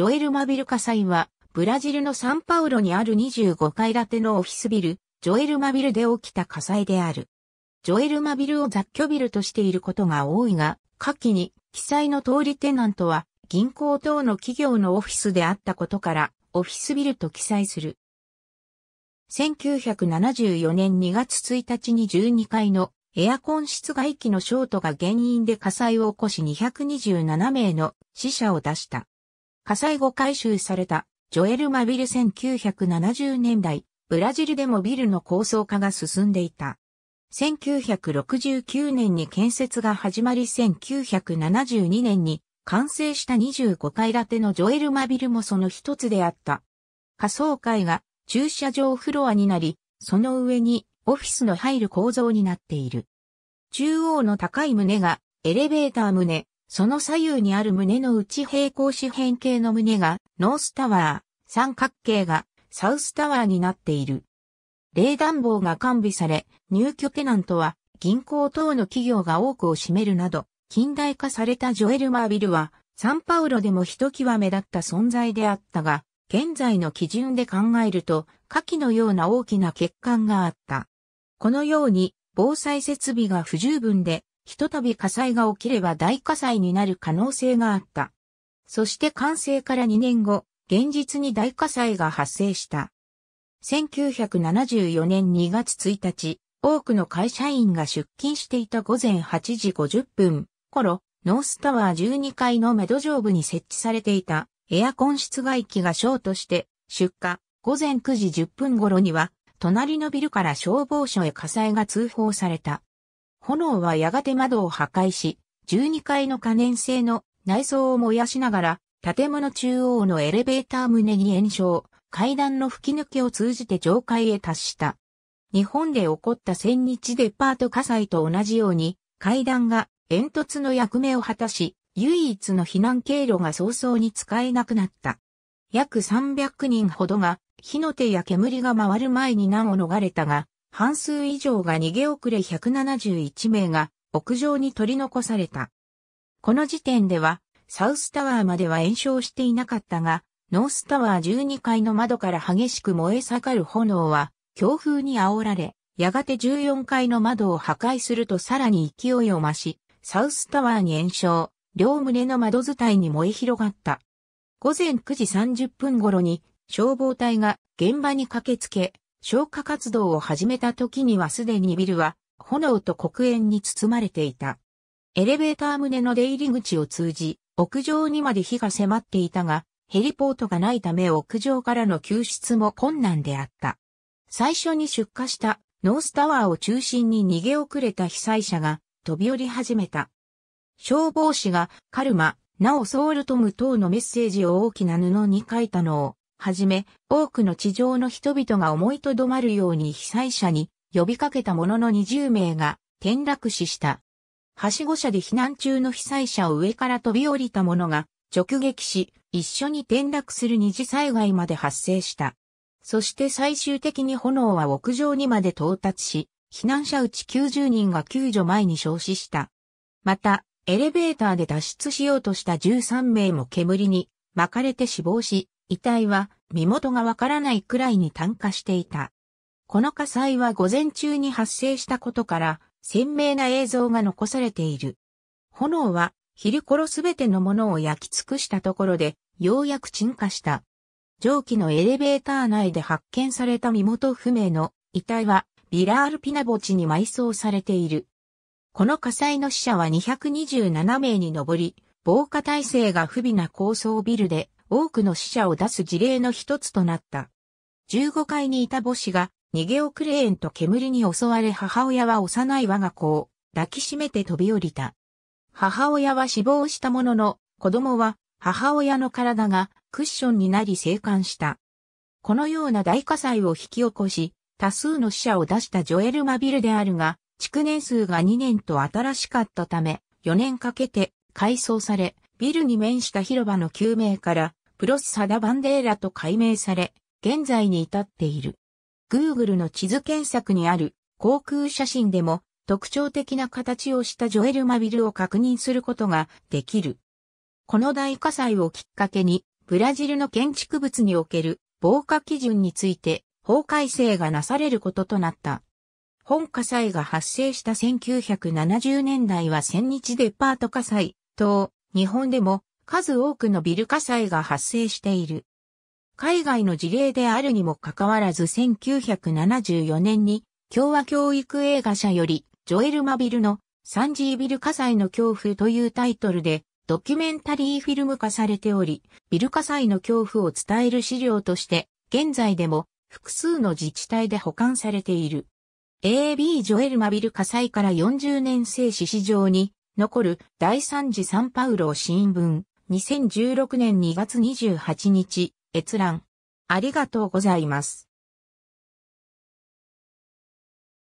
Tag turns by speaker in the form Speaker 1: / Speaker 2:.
Speaker 1: ジョエルマビル火災は、ブラジルのサンパウロにある25階建てのオフィスビル、ジョエルマビルで起きた火災である。ジョエルマビルを雑居ビルとしていることが多いが、下記に記載の通りテナントは銀行等の企業のオフィスであったことから、オフィスビルと記載する。1974年2月1日に12階のエアコン室外機のショートが原因で火災を起こし227名の死者を出した。火災後回収された、ジョエルマビル1970年代、ブラジルでもビルの高層化が進んでいた。1969年に建設が始まり1972年に完成した25階建てのジョエルマビルもその一つであった。仮想会が駐車場フロアになり、その上にオフィスの入る構造になっている。中央の高い棟がエレベーター棟、その左右にある胸の内平行四辺形の胸がノースタワー、三角形がサウスタワーになっている。冷暖房が完備され、入居テナントは銀行等の企業が多くを占めるなど、近代化されたジョエルマービルは、サンパウロでもひときわ目立った存在であったが、現在の基準で考えると、下記のような大きな欠陥があった。このように、防災設備が不十分で、ひとたび火災が起きれば大火災になる可能性があった。そして完成から2年後、現実に大火災が発生した。1974年2月1日、多くの会社員が出勤していた午前8時50分頃、ノースタワー12階のメド上部に設置されていたエアコン室外機がショートして出火、午前9時10分頃には隣のビルから消防署へ火災が通報された。炎はやがて窓を破壊し、12階の可燃性の内装を燃やしながら、建物中央のエレベーター棟に炎症、階段の吹き抜けを通じて上階へ達した。日本で起こった千日デパート火災と同じように、階段が煙突の役目を果たし、唯一の避難経路が早々に使えなくなった。約300人ほどが火の手や煙が回る前に難を逃れたが、半数以上が逃げ遅れ171名が屋上に取り残された。この時点では、サウスタワーまでは延焼していなかったが、ノースタワー12階の窓から激しく燃え盛る炎は、強風に煽られ、やがて14階の窓を破壊するとさらに勢いを増し、サウスタワーに延焼、両胸の窓伝いに燃え広がった。午前9時30分頃に消防隊が現場に駆けつけ、消火活動を始めた時にはすでにビルは炎と黒煙に包まれていた。エレベーター棟の出入り口を通じ、屋上にまで火が迫っていたが、ヘリポートがないため屋上からの救出も困難であった。最初に出火したノースタワーを中心に逃げ遅れた被災者が飛び降り始めた。消防士がカルマ、なおソウルトム等のメッセージを大きな布に書いたのをはじめ、多くの地上の人々が思いとどまるように被災者に呼びかけたものの20名が転落死した。はしご車で避難中の被災者を上から飛び降りた者が直撃し、一緒に転落する二次災害まで発生した。そして最終的に炎は屋上にまで到達し、避難者うち90人が救助前に消死した。また、エレベーターで脱出しようとした13名も煙に巻かれて死亡し、遺体は身元がわからないくらいに炭化していた。この火災は午前中に発生したことから、鮮明な映像が残されている。炎は昼頃すべてのものを焼き尽くしたところで、ようやく沈下した。蒸気のエレベーター内で発見された身元不明の遺体は、ビラールピナ墓地に埋葬されている。この火災の死者は227名に上り、防火体制が不備な高層ビルで多くの死者を出す事例の一つとなった。15階にいた母子が逃げ遅れ園と煙に襲われ母親は幼い我が子を抱きしめて飛び降りた。母親は死亡したものの子供は母親の体がクッションになり生還した。このような大火災を引き起こし、多数の死者を出したジョエルマビルであるが、築年数が2年と新しかったため、4年かけて改装され、ビルに面した広場の救命からプロスサダバンデーラと改名され、現在に至っている。Google の地図検索にある航空写真でも特徴的な形をしたジョエルマビルを確認することができる。この大火災をきっかけに、ブラジルの建築物における防火基準について法改正がなされることとなった。本火災が発生した1970年代は千日デパート火災等、日本でも数多くのビル火災が発生している。海外の事例であるにもかかわらず1974年に共和教育映画社よりジョエル・マビルのサンジービル火災の恐怖というタイトルでドキュメンタリーフィルム化されており、ビル火災の恐怖を伝える資料として現在でも複数の自治体で保管されている。AB ジョエル・マビル火災から40年生死史上に残る第3次サンパウロ新聞2016年2月28日、閲覧。ありがとうございます。